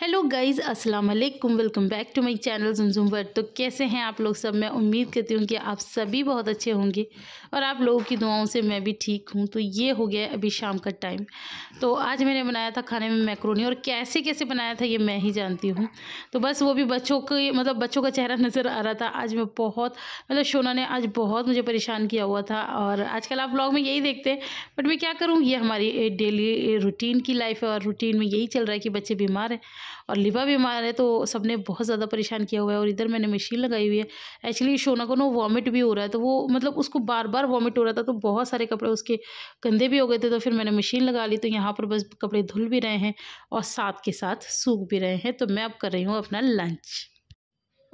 Hello guys अस्सलाम वालेकुम welcome back to my channel जुमजुम वर्ड तो कैसे हैं आप लोग सब मैं उम्मीद करती हूँ कि आप सभी बहुत अच्छे होंगे और आप लोगों की दुआओं से मैं भी ठीक हूँ तो ये हो गया अभी शाम का टाइम तो आज मैंने बनाया था खाने में मैक्रोनी और कैसे कैसे बनाया था ये मैं ही जानती हूँ तो बस वो भी बच्चों के मतलब बच्चों का चेहरा नज़र आ रहा था आज मैं बहुत मतलब शोना ने आज बहुत मुझे परेशान किया हुआ था और आजकल आप ब्लॉग में यही देखते हैं बट मैं क्या करूँ ये हमारी डेली रूटीन की लाइफ है और रूटीन में यही चल रहा है कि बच्चे बीमार हैं और लिबा बीमार है तो सबने बहुत ज़्यादा परेशान किया हुआ है और इधर मैंने मशीन लगाई हुई है एक्चुअली शोना को ना वॉमिट भी हो रहा है तो वो मतलब उसको बार बार वॉमिट हो रहा था तो बहुत सारे कपड़े उसके गंदे भी हो गए थे तो फिर मैंने मशीन लगा ली तो यहाँ पर बस कपड़े धुल भी रहे हैं और साथ के साथ सूख भी रहे हैं तो मैं अब कर रही हूँ अपना लंच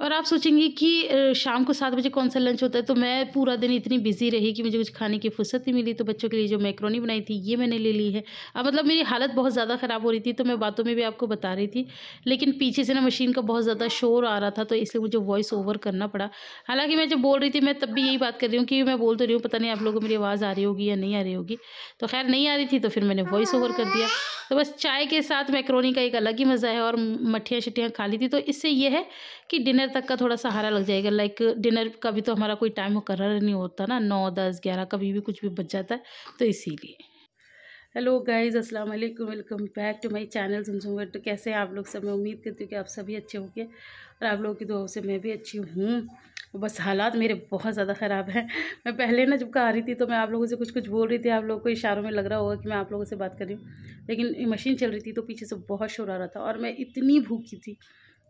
और आप सोचेंगे कि शाम को सात बजे कौन सा लंच होता है तो मैं पूरा दिन इतनी बिजी रही कि मुझे कुछ खाने की फुर्सत ही मिली तो बच्चों के लिए जो मैक्रोनी बनाई थी ये मैंने ले ली है अब मतलब मेरी हालत बहुत ज़्यादा ख़राब हो रही थी तो मैं बातों में भी आपको बता रही थी लेकिन पीछे से ना मशीन का बहुत ज़्यादा शोर आ रहा था तो इसलिए मुझे वॉइस ओवर करना पड़ा हालाँकि मैं जब बोल रही थी मैं तब भी यही बात कर रही हूँ कि मैं बोल तो रही हूँ पता नहीं आप लोगों को मेरी आवाज़ आ रही होगी या नहीं आ रही होगी तो खैर नहीं आ रही थी तो फिर मैंने वॉइस ओवर कर दिया तो बस चाय के साथ मैक्रोनी का एक अलग ही मज़ा है और मठियाँ शटियाँ खा ली थी तो इससे यह है कि डिनर डिनर तक का थोड़ा सहारा लग जाएगा लाइक डिनर का भी तो हमारा कोई टाइम मुकर नहीं होता ना नौ दस ग्यारह कभी भी कुछ भी बच जाता है तो इसीलिए हेलो गाइस अस्सलाम वालेकुम welcome back to my channel समसूंगर तो कैसे हैं आप लोग सब मैं उम्मीद करती हूँ कि आप सभी अच्छे होंगे और आप लोगों की दुआओं से मैं भी अच्छी हूँ बस हालात मेरे बहुत ज़्यादा ख़राब हैं मैं पहले ना जब कहा रही थी तो मैं आप लोगों से कुछ कुछ बोल रही थी आप लोगों को इशारों में लग रहा होगा कि मैं आप लोगों से बात कर रही हूँ लेकिन मशीन चल रही थी तो पीछे से बहुत शोर आ रहा था और मैं इतनी भूखी थी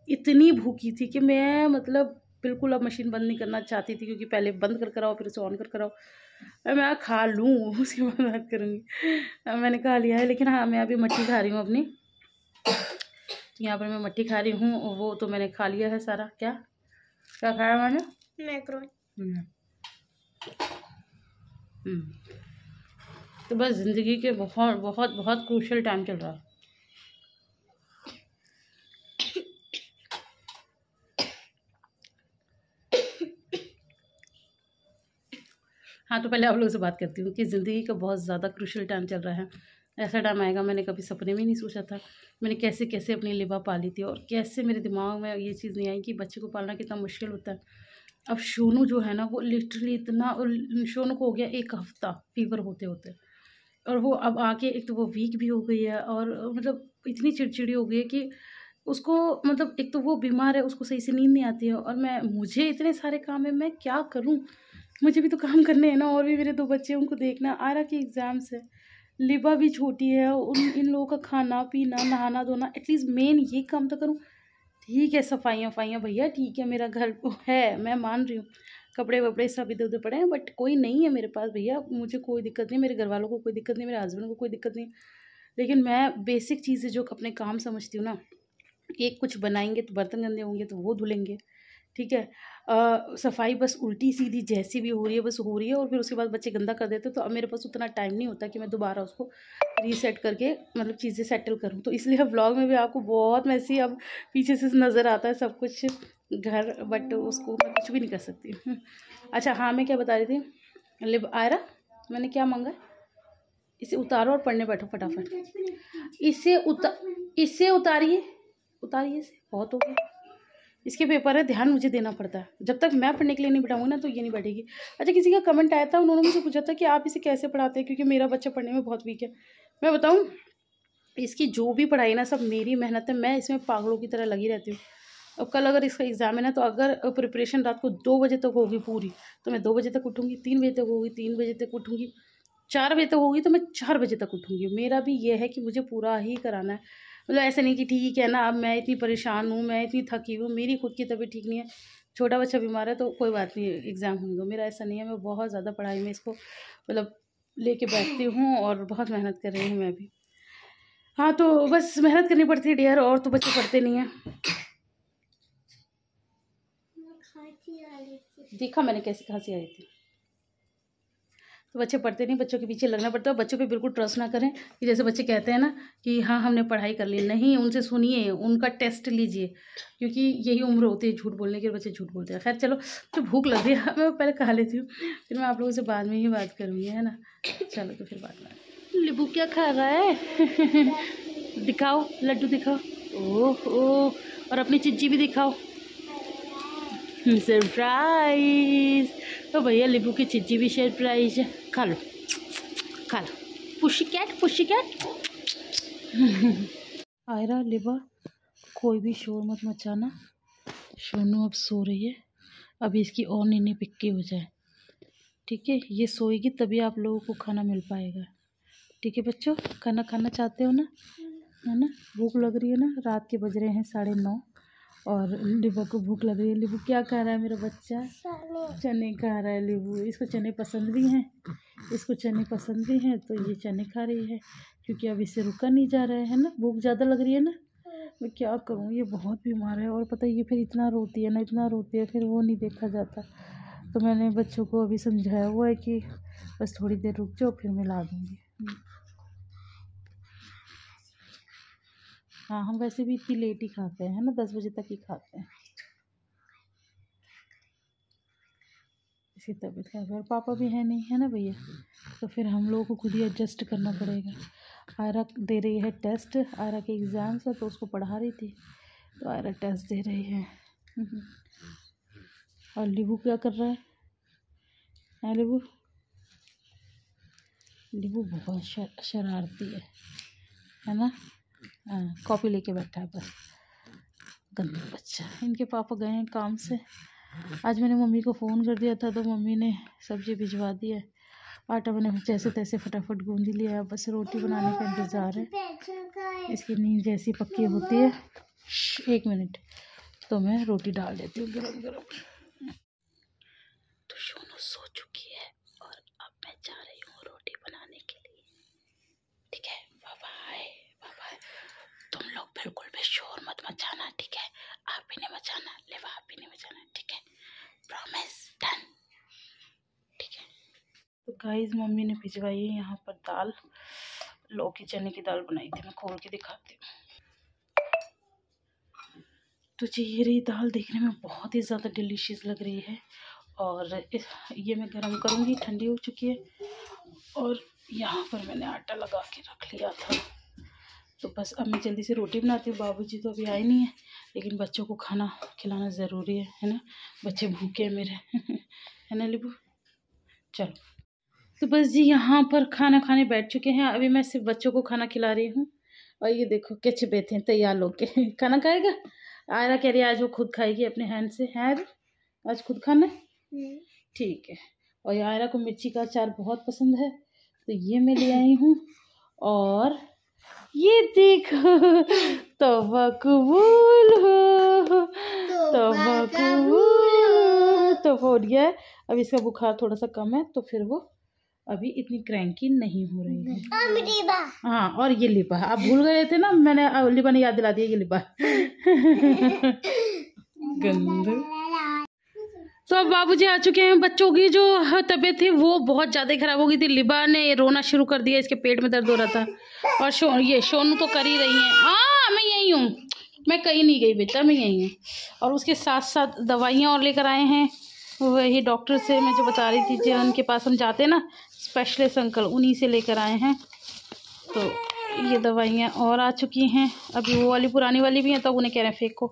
इतनी भूखी थी कि मैं मतलब बिल्कुल अब मशीन बंद नहीं करना चाहती थी क्योंकि पहले बंद कर कराओ फिर उसे ऑन कर कराओ मैं खा लूँ उसके बाद बात करूँगी मैंने खा लिया है लेकिन हाँ मैं अभी मट्टी खा रही हूँ अपनी तो यहाँ पर मैं मट्टी खा रही हूँ वो तो मैंने खा लिया है सारा क्या क्या खाया मैंने मैक्रोन हम्म। हम्म। तो बस ज़िंदगी के बहुत बहुत बहुत क्रूशल टाइम चल रहा है हाँ तो पहले आप लोगों से बात करती हूँ कि ज़िंदगी का बहुत ज़्यादा क्रूशल टाइम चल रहा है ऐसा टाइम आएगा मैंने कभी सपने में नहीं सोचा था मैंने कैसे कैसे अपनी लिबा पाली थी और कैसे मेरे दिमाग में ये चीज़ नहीं आई कि बच्चे को पालना कितना मुश्किल होता है अब सोनू जो है ना वो लिटरली इतना सोनू को हो गया एक हफ्ता फीवर होते होते और वो अब आके एक तो वो वीक भी हो गई है और मतलब इतनी चिड़चिड़ी हो गई है कि उसको मतलब एक तो वो बीमार है उसको सही से नींद नहीं आती है और मैं मुझे इतने सारे काम है मैं क्या करूँ मुझे भी तो काम करने हैं ना और भी मेरे दो बच्चे उनको देखना आरा की एग्ज़ाम्स है लिबा भी छोटी है उन इन लोगों का खाना पीना नहाना धोना एटलीस्ट मेन ये काम तो करूँ ठीक है सफाइयाँ वफाइयाँ भैया ठीक है मेरा घर है मैं मान रही हूँ कपड़े वपड़े सब इधर उधर पड़े हैं बट कोई नहीं है मेरे पास भैया मुझे कोई दिक्कत नहीं मेरे घर वालों को कोई दिक्कत नहीं मेरे हस्बैंड को कोई दिक्कत नहीं लेकिन मैं बेसिक चीज़ें जो अपने काम समझती हूँ ना एक कुछ बनाएंगे तो बर्तन गंदे होंगे तो वो धुलेंगे ठीक है आ, सफाई बस उल्टी सीधी जैसी भी हो रही है बस हो रही है और फिर उसके बाद बच्चे गंदा कर देते हैं तो अब मेरे पास उतना टाइम नहीं होता कि मैं दोबारा उसको रीसेट करके मतलब चीज़ें सेटल करूँ तो इसलिए ब्लॉग में भी आपको बहुत मैसी अब पीछे से नज़र आता है सब कुछ घर बट उसको मैं कुछ भी नहीं कर सकती हम्म। अच्छा हाँ मैं क्या बता रही थी लिब आयरा मैंने क्या मांगा इसे उतारो और पढ़ने बैठो फटाफट इसे उतार इसे उतारिए उतारिए इसे बहुत हो गया इसके पेपर है ध्यान मुझे देना पड़ता है जब तक मैं पढ़ने के लिए नहीं बैठाऊंगी ना तो ये नहीं बैठेगी अच्छा किसी का कमेंट आया था उन्होंने मुझे पूछा था कि आप इसे कैसे पढ़ाते हैं क्योंकि मेरा बच्चा पढ़ने में बहुत वीक है मैं बताऊँ इसकी जो भी पढ़ाई ना सब मेरी मेहनत है मैं इसमें पागलों की तरह लगी रहती हूँ अब कल अगर इसका एग्ज़ाम है ना तो अगर प्रिपरेशन रात को दो बजे तक होगी पूरी तो मैं दो बजे तक उठूँगी तीन बजे तक होगी तीन बजे तक उठूँगी चार बजे तक होगी तो मैं चार बजे तक उठूँगी मेरा भी ये है कि मुझे पूरा ही कराना है मतलब ऐसा नहीं कि ठीक है ना अब मैं इतनी परेशान हूँ मैं इतनी थकी हूँ मेरी खुद की तबीयत ठीक नहीं है छोटा बच्चा बीमार है तो कोई बात नहीं एग्ज़ाम होने दो मेरा ऐसा नहीं है मैं बहुत ज़्यादा पढ़ाई में इसको मतलब लेके बैठती हूँ और बहुत मेहनत कर रही हूँ मैं भी हाँ तो बस मेहनत करनी पड़ती है डियर और तो बच्चे पढ़ते नहीं हैं देखा मैंने कैसी खांसी आई थी तो बच्चे पढ़ते नहीं बच्चों के पीछे लगना पड़ता है बच्चों पे बिल्कुल ट्रस्ट ना करें कि जैसे बच्चे कहते हैं ना कि हाँ हमने पढ़ाई कर ली नहीं उनसे सुनिए उनका टेस्ट लीजिए क्योंकि यही उम्र होती है झूठ बोलने की बच्चे झूठ बोलते हैं खैर चलो तो भूख लग रही है मैं पहले खा लेती हूँ फिर मैं आप लोगों से बाद में ही बात करूँगी है ना चलो तो फिर बाद में लिबू क्या खा रहा है दिखाओ लड्डू दिखाओ ओह ओह और अपनी चिज्जी भी दिखाओ सरप्राइज़ तो भैया लिबू की चिज्जी भी शेयर प्राइज है खा लो खा लो पुशी कैट पुशी कैट आयरा लिबा कोई भी शोर मत मचाना सोनू अब सो रही है अभी इसकी और नीनी पिक्की हो जाए ठीक है ये सोएगी तभी आप लोगों को खाना मिल पाएगा ठीक है बच्चों खाना खाना चाहते हो ना हम्म। है ना भूख लग रही है ना रात के बज रहे हैं साढ़े नौ और लिबू को भूख लग रही है लिबू क्या खा रहा है मेरा बच्चा चने खा रहा है लिबू इसको चने पसंद भी हैं इसको चने पसंद भी हैं तो ये चने खा रही है क्योंकि अब इसे रुका नहीं जा रहा है ना भूख ज़्यादा लग रही है ना हाँ। मैं क्या करूँ ये बहुत बीमार है और पता है ये फिर इतना रोती है ना इतना रोती है फिर वो नहीं देखा जाता तो मैंने बच्चों को अभी समझाया हुआ है कि बस थोड़ी देर रुक जाओ फिर मैं ला दूँगी हाँ हम वैसे भी इतनी लेट ही खाते हैं है ना दस बजे तक ही खाते हैं इसकी तबीयत खराब है और पापा भी है नहीं है ना भैया तो फिर हम लोगों को खुद ही एडजस्ट करना पड़ेगा आयरा दे रही है टेस्ट आयरा के एग्ज़ाम्स है तो उसको पढ़ा रही थी तो आयरा टेस्ट दे रही है हम्म। और लिबू क्या कर रहा है हैं लिबू लिबू बहुत शरारती है है ना हाँ, कॉपी लेके बैठा है बस गंदा बच्चा इनके पापा गए हैं काम से आज मैंने मम्मी को फ़ोन कर दिया था तो मम्मी ने सब्ज़ी भिजवा दी है आटा मैंने जैसे तैसे फटाफट गूंद लिया है बस रोटी बनाने का इंतज़ार है इसकी नींद जैसी पक्की होती है एक मिनट तो मैं रोटी डाल देती हूँ गर्म गर्म तो सोनो सो चुका गाइस मम्मी ने भिजवाई है यहाँ पर दाल लौकी चने की दाल बनाई थी मैं खोल के दिखाती हूँ तो ये रही दाल देखने में बहुत ही ज़्यादा डिलीशियस लग रही है और ये मैं गर्म करूँगी ठंडी हो चुकी है और यहाँ पर मैंने आटा लगा के रख लिया था तो बस अब मैं जल्दी से रोटी बनाती हूँ बाबूजी तो अभी आए नहीं है लेकिन बच्चों को खाना खिलाना ज़रूरी है है ना बच्चे भूखे हैं मेरे है ना लिबू चलो तो बस जी यहाँ पर खाना खाने बैठ चुके हैं अभी मैं सिर्फ बच्चों को खाना खिला रही हूँ और ये देखो कैसे बैठे हैं तैयार लोग के खाना खाएगा आयरा कह रही है आज वो खुद खाएगी अपने हैंड से है आज खुद खाना हम्म। ठीक है और ये आयरा को मिर्ची का अचार बहुत पसंद है तो ये मैं ले आई हूँ और ये देखो तो बकबूल हो तो बकबूल तो हो गया अब इसका बुखार थोड़ा सा कम है तो फिर वो अभी इतनी क्रैंकी नहीं हो रही है हाँ, हाँ और ये लिपा आप भूल गए थे ना मैंने लिपा ने याद दिला दिया ये लिपा गंद तो अब बाबूजी आ चुके हैं बच्चों की जो तबीयत थी वो बहुत ज़्यादा खराब हो गई थी लिबा ने रोना शुरू कर दिया इसके पेट में दर्द हो रहा था और शो ये सोनू तो कर ही रही है हाँ मैं यहीं हूँ मैं कहीं नहीं गई बेटा मैं यहीं हूँ और उसके साथ साथ दवाइयाँ और लेकर आए हैं वही डॉक्टर से मैं जो बता रही थी जो उनके पास हम जाते हैं ना स्पेशलिस्ट अंकल उन्हीं से लेकर आए हैं तो ये दवाइयाँ और आ चुकी हैं अभी वो वाली पुरानी वाली भी हैं तो उन्हें कह रहे हैं फेंको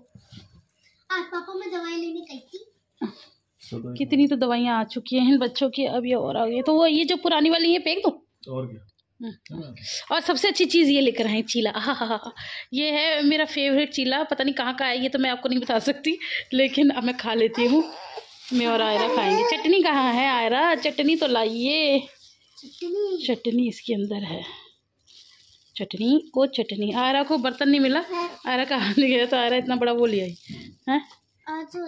को कितनी तो दवाइयाँ आ चुकी हैं इन बच्चों की अब ये और आ गई तो वो ये जो पुरानी वाली है फेंक दो और क्या हम्म। और सबसे अच्छी चीज़ ये लेकर आए चीला हाँ हाँ हाँ ये है मेरा फेवरेट चीला पता नहीं कहाँ का है ये तो मैं आपको नहीं बता सकती लेकिन अब मैं खा लेती हूँ मैं और आयरा खाएंगे चटनी कहाँ है आयरा चटनी तो लाइए चटनी इसके अंदर है चटनी को चटनी आयरा को बर्तन नहीं मिला हाँ। आयरा कहा नहीं गया तो आयरा इतना बड़ा वो ले आई है हाँ? तो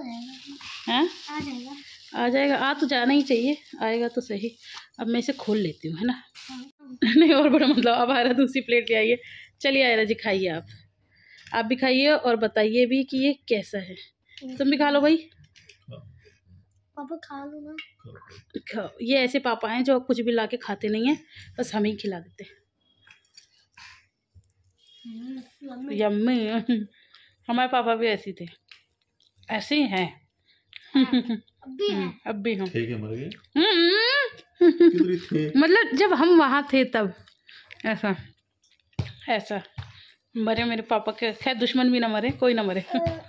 हाँ? आ जाएगा आ जाएगा आ तो जाना ही चाहिए आएगा तो सही अब मैं इसे खोल लेती हूँ है ना नहीं और बड़ा मतलब अब आयरा दूसरी प्लेट ले आइए चलिए आयरा जी खाइए आप आप भी खाइए और बताइए भी कि ये कैसा है तुम भी खा लो भाई पापा खा लो ना खाओ ये ऐसे पापा हैं जो कुछ भी ला के खाते नहीं हैं बस हम ही खिला देते हम्म, यम्मी हमारे पापा भी ऐसे थे ऐसे ही हैं हाँ, अब भी हैं हम हम्म, हम्म, मतलब जब हम वहाँ थे तब ऐसा ऐसा मरे मेरे पापा के खैर दुश्मन भी ना मरे कोई ना मरे